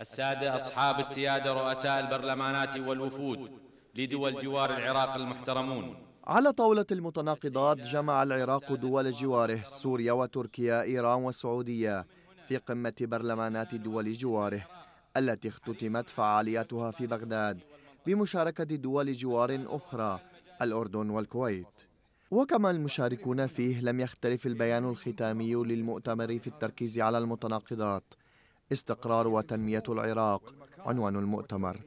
السادة أصحاب السيادة رؤساء البرلمانات والوفود لدول جوار العراق المحترمون على طاولة المتناقضات جمع العراق دول جواره سوريا وتركيا إيران والسعودية في قمة برلمانات دول جواره التي اختتمت فعالياتها في بغداد بمشاركة دول جوار أخرى الأردن والكويت وكما المشاركون فيه لم يختلف البيان الختامي للمؤتمر في التركيز على المتناقضات استقرار وتنمية العراق عنوان المؤتمر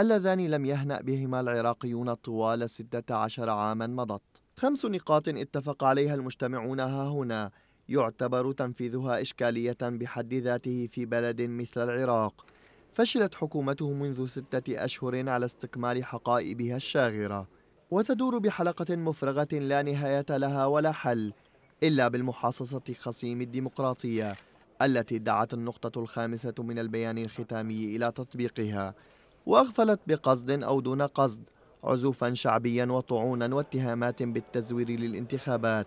اللذان لم يهنأ بهما العراقيون طوال 16 عاما مضت خمس نقاط اتفق عليها المجتمعون ها هنا يعتبر تنفيذها إشكالية بحد ذاته في بلد مثل العراق فشلت حكومته منذ ستة أشهر على استكمال حقائبها الشاغرة وتدور بحلقة مفرغة لا نهاية لها ولا حل إلا بالمحاصصة خصيم الديمقراطية التي دعت النقطة الخامسة من البيان الختامي إلى تطبيقها وأغفلت بقصد أو دون قصد عزوفا شعبيا وطعونا واتهامات بالتزوير للانتخابات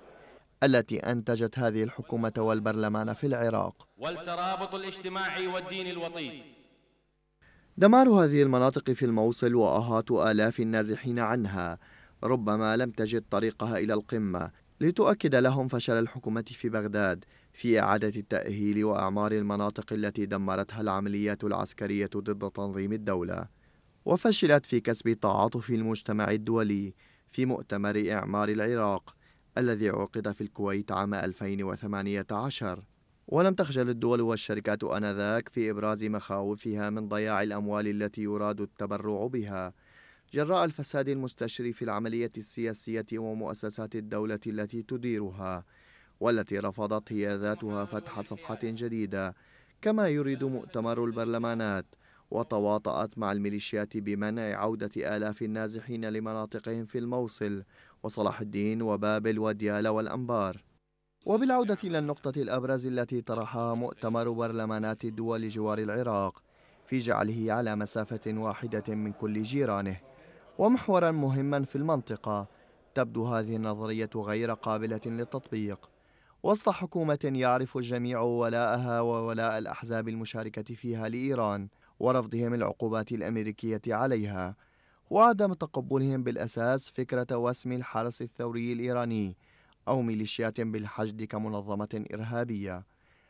التي أنتجت هذه الحكومة والبرلمان في العراق والترابط الاجتماعي والدين الوطيد دمار هذه المناطق في الموصل وأهات آلاف النازحين عنها ربما لم تجد طريقها إلى القمة لتؤكد لهم فشل الحكومة في بغداد في إعادة التأهيل وإعمار المناطق التي دمرتها العمليات العسكرية ضد تنظيم الدولة، وفشلت في كسب تعاطف المجتمع الدولي في مؤتمر إعمار العراق الذي عقد في الكويت عام 2018 ولم تخجل الدول والشركات آنذاك في إبراز مخاوفها من ضياع الأموال التي يراد التبرع بها جراء الفساد المستشري في العملية السياسية ومؤسسات الدولة التي تديرها والتي رفضت هي ذاتها فتح صفحة جديدة كما يريد مؤتمر البرلمانات وتواطأت مع الميليشيات بمنع عودة آلاف النازحين لمناطقهم في الموصل وصلاح الدين وبابل وديالا والأنبار وبالعودة إلى النقطة الأبرز التي طرحها مؤتمر برلمانات الدول جوار العراق في جعله على مسافة واحدة من كل جيرانه ومحورا مهما في المنطقة تبدو هذه النظرية غير قابلة للتطبيق وسط حكومة يعرف الجميع ولاءها وولاء الأحزاب المشاركة فيها لإيران ورفضهم العقوبات الأمريكية عليها وعدم تقبلهم بالأساس فكرة وسم الحرس الثوري الإيراني أو ميليشيات بالحشد كمنظمة إرهابية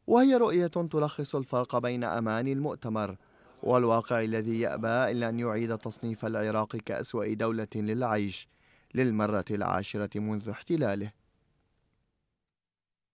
وهي رؤية تلخص الفرق بين أمان المؤتمر والواقع الذي يأبى إلا أن يعيد تصنيف العراق كأسوأ دولة للعيش للمرة العاشرة منذ احتلاله